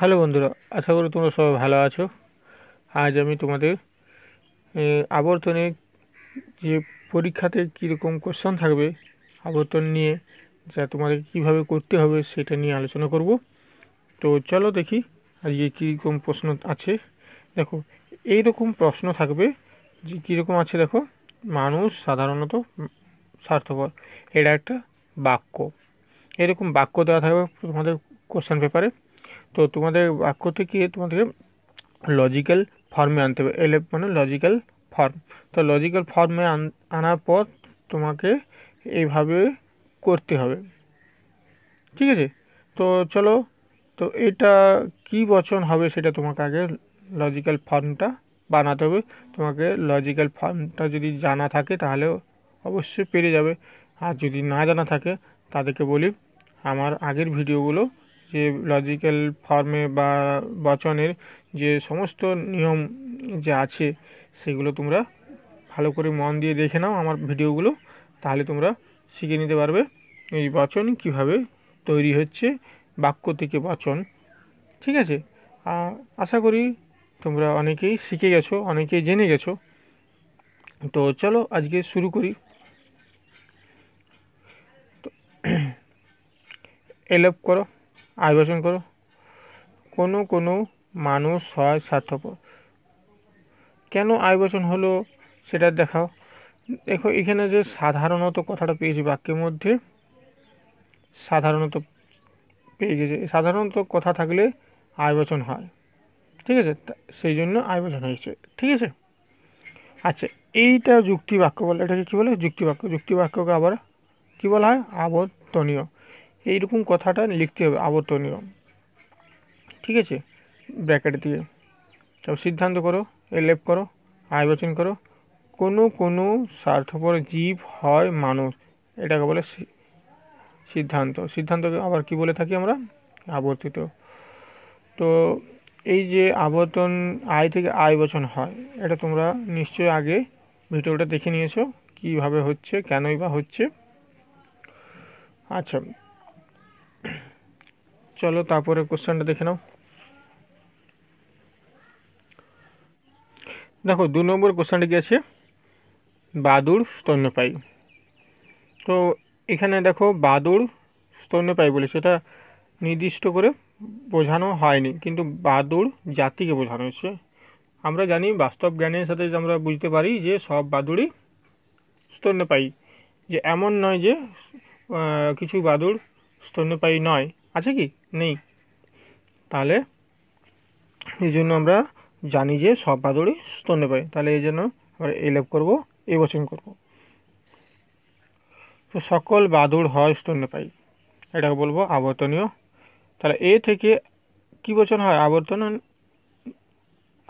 hello বন্ধুরা আশা করি তোমরা সবাই ভালো আছো আজ আমি তোমাদের আবর্তনে যে পরীক্ষাতে কীরকম কোশ্চেন থাকবে আবর্তন নিয়ে যা তোমাদের কিভাবে করতে হবে সেটা নিয়ে আলোচনা করব তো চলো দেখি আজকে কীরকম প্রশ্ন আছে দেখো এই রকম প্রশ্ন থাকবে যে কীরকম আছে দেখো মানুষ সাধারণত স্বার্থপর এটা একটা বাক্য এরকম বাক্য দেওয়া থাকবে তোমাদের কোশ্চেন পেপারে তো তোমাদের বাক্য থেকে তোমাদের লজিক্যাল ফর্মে আনতে হবে এলএফ মানে লজিক্যাল ফর্ম তো লজিক্যাল ফর্মে আনার পর তোমাকে এইভাবে করতে হবে ঠিক আছে তো চলো তো এটা কি বচন হবে সেটা তোমাকে আগে লজিক্যাল ফর্মটা বানাতে হবে তোমাকে লজিক্যাল ফর্মটা যদি জানা থাকে তাহলে অবশ্যই পেরে যাবে আর যদি না জানা থাকে তাদেরকে বলি আমার আগের ভিডিওগুলো যে লজিক্যাল ফর্মে বা বচনের যে সমস্ত নিয়ম যে আছে সেগুলো তোমরা ভালো করে মন দিয়ে দেখে নাও আমার ভিডিওগুলো তাহলে তোমরা শিখে নিতে পারবে এই বাচন কিভাবে তৈরি হচ্ছে বাক্য থেকে বাচন ঠিক আছে আশা করি তোমরা অনেকেই শিখে গেছো অনেকেই জেনে গেছো তো চলো আজকে শুরু করি এলাপ করো আয় বর্জন করো কোনো কোনো মানুষ হয় স্বার্থপর কেন আয় বর্জন হলো সেটা দেখাও দেখো এখানে যে সাধারণত কথাটা পেয়েছি বাক্যের মধ্যে সাধারণত পেয়ে গেছে সাধারণত কথা থাকলে আয় বচন হয় ঠিক আছে সেই জন্য আয় বচন হয়েছে ঠিক আছে আচ্ছা এইটা যুক্তি বাক্য বলে এটাকে কী বলে যুক্তি বাক্য যুক্তি বাক্যকে আবার কী বলা হয় আবর্তনীয় এই রকম কথাটা লিখতে হবে আবর্তনীয় ঠিক আছে ব্র্যাকেট দিয়ে তো সিদ্ধান্ত করো এলেপ করো আয়োজন করো কোনো কোনো স্বার্থপর জীব হয় মানুষ এটাকে বলে সিদ্ধান্ত সিদ্ধান্তকে আবার কি বলে থাকি আমরা আবর্তিত তো এই যে আবর্তন আয় থেকে আয় বচন হয় এটা তোমরা নিশ্চয়ই আগে ভিডিওটা দেখে নিয়েছো কিভাবে হচ্ছে কেনই বা হচ্ছে আচ্ছা চলো তারপরে কোশ্চেনটা দেখে নাও দেখো দু নম্বর কোশ্চেনটা কি আছে বাদুর স্তন্যপায়ী তো এখানে দেখো বাদুর স্তন্যপায়ী বলে সেটা নির্দিষ্ট করে বোঝানো হয়নি কিন্তু বাদুর জাতিকে বোঝানো হয়েছে আমরা জানি বাস্তব জ্ঞানের সাথে আমরা বুঝতে পারি যে সব বাদুরই স্তন্যপায়ী যে এমন নয় যে কিছু বাদুর স্তন্যপায়ী নয় আছে কি নেই তাহলে এই জন্য আমরা জানি যে সব বাদুড়ি পাই তাহলে এই জন্য আমরা এলেপ করবো এই বছর করব তো সকল বাদুড় হয় স্তন্য পাই এটাকে বলবো আবর্তনীয় তাহলে এ থেকে কি বচন হয় আবর্তন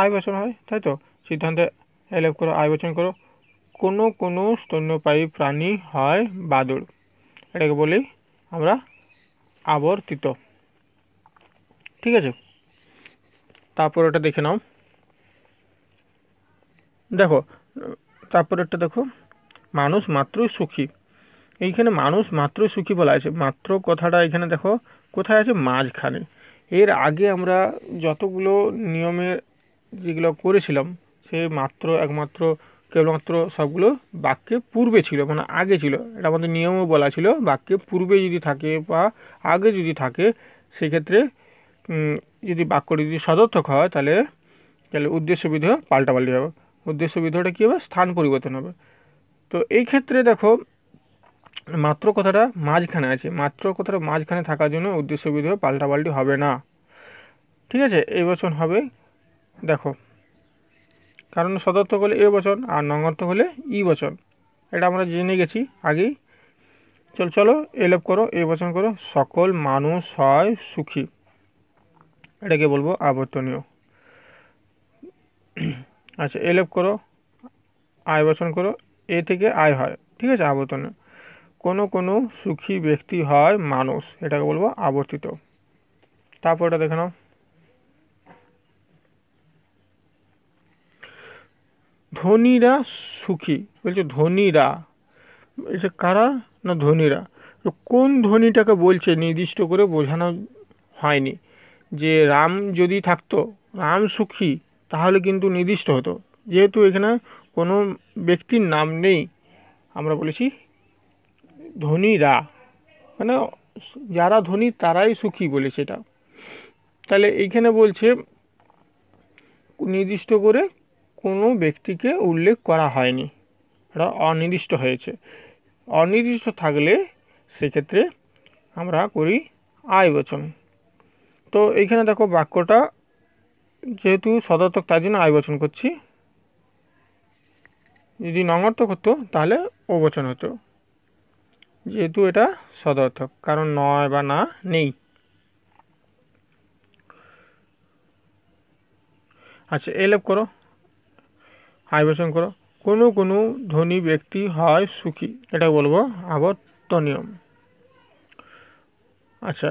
আয় বচন হয় তাই তো সিদ্ধান্তে এলেপ করো আয় বচন করো কোনো কোনো স্তন্যপায়ী প্রাণী হয় বাদুড় এটাকে বলি আমরা আবর্তিত ঠিক আছে তারপর এটা দেখে নাও দেখো তারপর একটা দেখো মানুষ মাত্রই সুখী এইখানে মানুষ মাত্রই সুখী বলা আছে মাত্র কথাটা এখানে দেখো কোথায় আছে মাঝখানে এর আগে আমরা যতগুলো নিয়মের যেগুলো করেছিলাম সে মাত্র একমাত্র কেবলমাত্র সবগুলো বাক্যে পূর্বে ছিল মানে আগে ছিল এটা আমাদের নিয়মও বলা ছিল বাক্যে পূর্বে যদি থাকে বা আগে যদি থাকে সেক্ষেত্রে যদি বাক্যটি যদি সদর্থক হয় তাহলে তাহলে উদ্দেশ্য বিধেয় পাল্টাপাল্টি হবে উদ্দেশ্য বিধেয়টা কী হবে স্থান পরিবর্তন হবে তো এই ক্ষেত্রে দেখো মাত্র কথাটা মাঝখানে আছে মাত্র কথাটা মাঝখানে থাকার জন্য উদ্দেশ্য বিধেয় পাল্টাপাল্টি হবে না ঠিক আছে এই বছর হবে দেখো কারণ সদর্থ হলে এ বচন আর নঙ্গর্থক হলে ই বচন এটা আমরা জেনে গেছি আগেই চল চলো এলোপ করো এ বচন করো সকল মানুষ হয় সুখী এটাকে বলবো আবর্তনীয় আচ্ছা এলোপ করো আয় বচন করো এ থেকে আয় হয় ঠিক আছে আবর্তনীয় কোনো কোনো সুখী ব্যক্তি হয় মানুষ এটাকে বলবো আবর্তিত তারপর এটা দেখে নাও ধনীরা সুখী বলছে ধনীরা বলছে কারা না ধনীরা তো কোন ধনীটাকে বলছে নির্দিষ্ট করে বোঝানো হয়নি যে রাম যদি থাকতো রাম সুখী তাহলে কিন্তু নির্দিষ্ট হতো যেহেতু এখানে কোনো ব্যক্তির নাম নেই আমরা বলেছি ধনীরা মানে যারা ধনী তারাই সুখী বলেছে এটা তাহলে এইখানে বলছে নির্দিষ্ট করে কোনো ব্যক্তিকে উল্লেখ করা হয়নি এটা অনির্দিষ্ট হয়েছে অনির্দিষ্ট থাকলে সেক্ষেত্রে আমরা করি আয় বচন তো এইখানে দেখো বাক্যটা যেহেতু সদার্থক তার জন্য আয় বচন করছি যদি নঙর্থক হতো তাহলে অবচন হতো যেহেতু এটা সদর্থক কারণ নয় বা না নেই আচ্ছা এলেপ করো আয়বেশন করো কোনো কোনো ধনী ব্যক্তি হয় সুখী এটা বলবো আবর্তনীয়ম আচ্ছা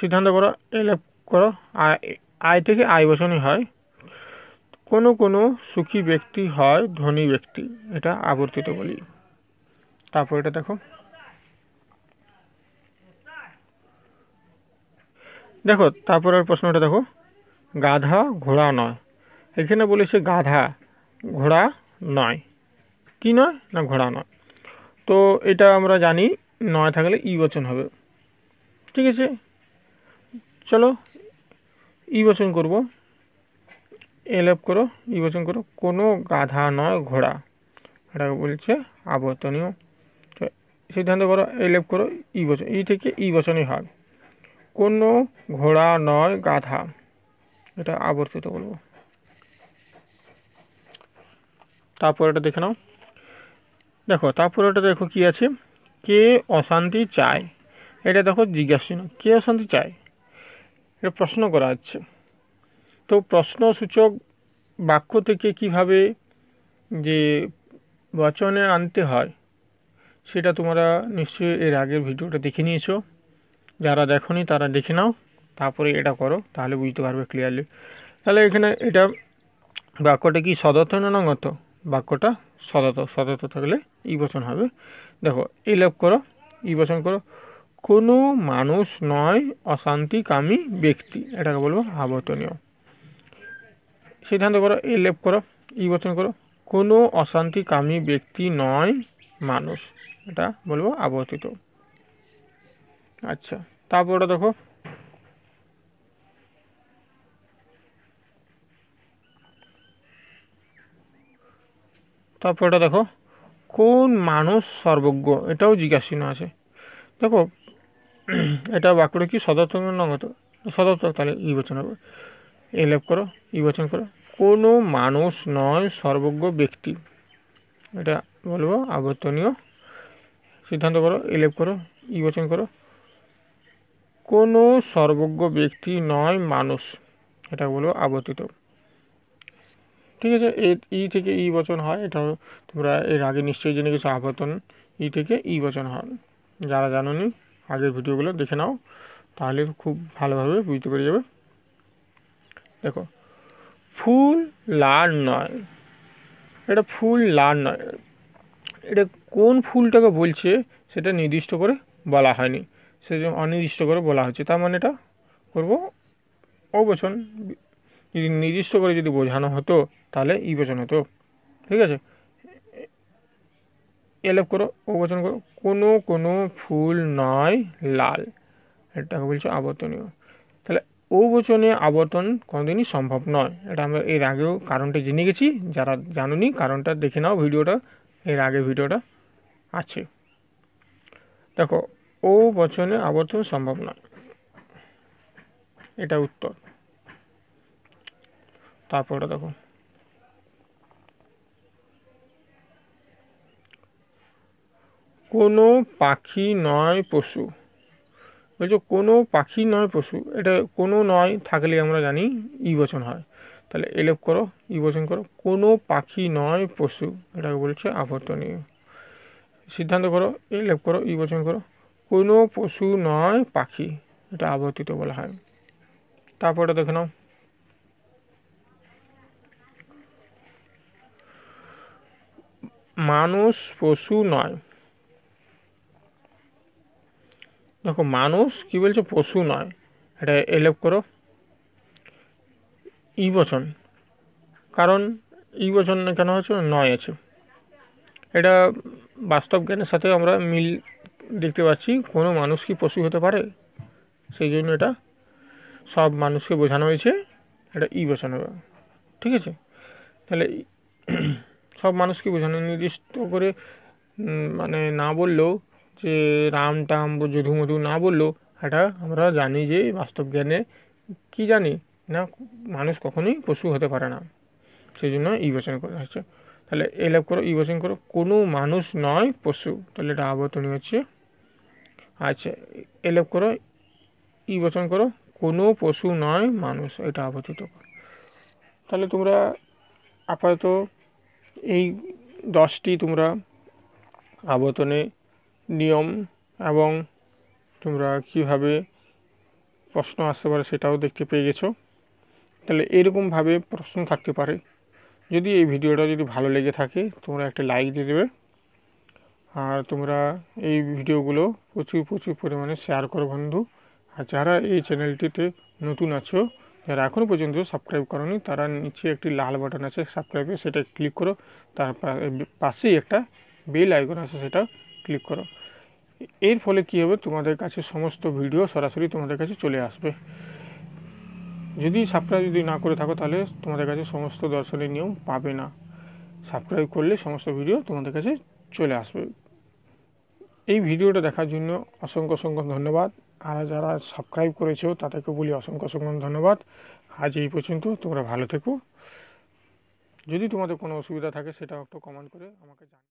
সিদ্ধান্ত করো এলে করো আয় আয় থেকে আয় বসনই হয় কোনো কোনো সুখী ব্যক্তি হয় ধনী ব্যক্তি এটা আবর্তিত বলি তারপর এটা দেখো দেখো তারপরের প্রশ্নটা দেখো গাধা ঘোড়া নয় এখানে বলেছে গাধা ঘোড়া নয় কি নয় না ঘোড়া নয় তো এটা আমরা জানি নয় থাকলে ই বচন হবে ঠিক আছে চলো ই বচন করবো এলএপ করো ই বচন করো কোনো গাধা নয় ঘোড়া এটা বলছে আবর্তনীয় তো সিদ্ধান্ত করো এলেপ করো ই বচন ই থেকে ই বচনই হয় কোনো ঘোড়া নয় গাধা এটা আবর্তিত বলবো তারপর এটা দেখে নাও দেখো তারপর ওটা দেখো কি আছে কে অশান্তি চায় এটা দেখো জিজ্ঞাসা কে অশান্তি চায় এটা প্রশ্ন করা হচ্ছে তো প্রশ্নসূচক বাক্য থেকে কিভাবে যে বচনে আনতে হয় সেটা তোমরা নিশ্চয়ই এর আগের ভিডিওটা দেখে নিয়েছো যারা দেখনি তারা দেখে নাও তারপরে এটা করো তাহলে বুঝতে পারবে ক্লিয়ারলি তাহলে এখানে এটা বাক্যটা কি সদর্থ না নগত বাক্যটা সতত সতত থাকলে ই বচন হবে দেখো এই লাভ করো ই বচন করো কোনো মানুষ নয় অশান্তিকামী ব্যক্তি এটাকে বলবো আবর্তনীয় সিদ্ধান্ত করো এই লেপ করো ই বচন করো কোনো অশান্তিকামী ব্যক্তি নয় মানুষ এটা বলবো আবর্তিত আচ্ছা তারপরে দেখো তারপর এটা দেখো কোন মানুষ সর্বজ্ঞ এটাও জিজ্ঞাসীন আছে দেখো এটা বাক্যটা কি সদর্থক নগত সদর্থক তাহলে ই বচন হবে এলেপ করো ই বচন করো কোনো মানুষ নয় সর্বজ্ঞ ব্যক্তি এটা বলবো আবর্তনীয় সিদ্ধান্ত করো এলেপ করো ই বচন করো কোনো সর্বজ্ঞ ব্যক্তি নয় মানুষ এটা বলবো আবর্তিত ঠিক আছে এ ই থেকে ই বচন হয় এটা তোমরা এর আগে নিশ্চয়ই জেনে গেছো আপাতন ই থেকে ই বচন হয় যারা জানোনি আগের ভিডিওগুলো দেখে নাও তাহলে খুব ভালোভাবে বুঝতে পেরে যাবে দেখো ফুল লার নয় এটা ফুল লার নয় এটা কোন ফুলটাকে বলছে সেটা নির্দিষ্ট করে বলা হয়নি সেজন্য অনির্দিষ্ট করে বলা হচ্ছে তার মানে এটা করবো অবচন যদি নির্দিষ্ট করে যদি বোঝানো হতো তাহলে ই বচন হতো ঠিক আছে এলেপ করো ও বচন করো কোনো কোনো ফুল নয় লাল এটাকে বলছে আবর্তনীয় তাহলে ও বচনে আবর্তন কোনোদিনই সম্ভব নয় এটা আমরা এর আগেও কারণটা জেনে গেছি যারা জানুনি কারণটা দেখে নাও ভিডিওটা এর আগে ভিডিওটা আছে দেখো ও বচনে আবর্তন সম্ভব নয় এটা উত্তর তারপর ওটা দেখো কোনো পাখি নয় পশু বলছো কোনো পাখি নয় পশু এটা কোনো নয় থাকলে আমরা জানি ইবচন হয় তাহলে এলেপ করো ইবচন করো কোনো পাখি নয় পশু এটাকে বলছে আবর্তনীয় সিদ্ধান্ত করো এলেপ করো ইবচন করো কোনো পশু নয় পাখি এটা আবর্তিত বলা হয় তারপরে দেখে নাও মানুষ পশু নয় দেখো মানুষ কি বলছে পশু নয় এটা এলেপ করো ই বচন কারণ ই বচন কেন হচ্ছে নয় আছে এটা বাস্তব জ্ঞানের সাথে আমরা মিল দেখতে পাচ্ছি কোনো মানুষ কি পশু হতে পারে সেই জন্য এটা সব মানুষকে বোঝানো হয়েছে এটা ই বচন হবে ঠিক আছে তাহলে সব মানুষকে বোঝানো নির্দিষ্ট করে মানে না বললেও যে রাম টাম যধু মধু না বললেও এটা আমরা জানি যে বাস্তব জ্ঞানে কী জানি না মানুষ কখনোই পশু হতে পারে না সেই জন্য ই বচন করা হয়েছে তাহলে লাভ করো ই বচন করো কোনো মানুষ নয় পশু তাহলে এটা আবর্তনী হচ্ছে আচ্ছা এ লাভ করো ই বচন করো কোনো পশু নয় মানুষ এটা আবর্তিত করো তাহলে তোমরা আপাতত এই দশটি তোমরা আবর্তনে নিয়ম এবং তোমরা কিভাবে প্রশ্ন আসতে পারে সেটাও দেখতে পেয়ে গেছো তাহলে এরকমভাবে প্রশ্ন থাকতে পারে যদি এই ভিডিওটা যদি ভালো লেগে থাকে তোমরা একটা লাইক দিয়ে দেবে আর তোমরা এই ভিডিওগুলো প্রচুর প্রচুর পরিমাণে শেয়ার করো বন্ধু আর যারা এই চ্যানেলটিতে নতুন আছো যারা এখনও পর্যন্ত সাবস্ক্রাইব করনি তারা নিচে একটি লাল বাটন আছে সাবস্ক্রাইবের সেটা ক্লিক করো তার পাশেই একটা বেল আইকন আছে সেটা ক্লিক করো এর ফলে কি হবে তোমাদের কাছে সমস্ত ভিডিও সরাসরি তোমাদের কাছে চলে আসবে যদি সাবস্ক্রাইব যদি না করে থাকো তাহলে তোমাদের কাছে সমস্ত দর্শনের নিয়ম পাবে না সাবস্ক্রাইব করলে সমস্ত ভিডিও তোমাদের কাছে চলে আসবে এই ভিডিওটা দেখার জন্য অসংখ্য অসংখ্য ধন্যবাদ আর যারা সাবস্ক্রাইব করেছো তাদেরকে বলি অসংখ্য অসংখ্য ধন্যবাদ আজ এই পর্যন্ত তোমরা ভালো থেকো যদি তোমাদের কোনো অসুবিধা থাকে সেটাও একটু কমেন্ট করে আমাকে জানাও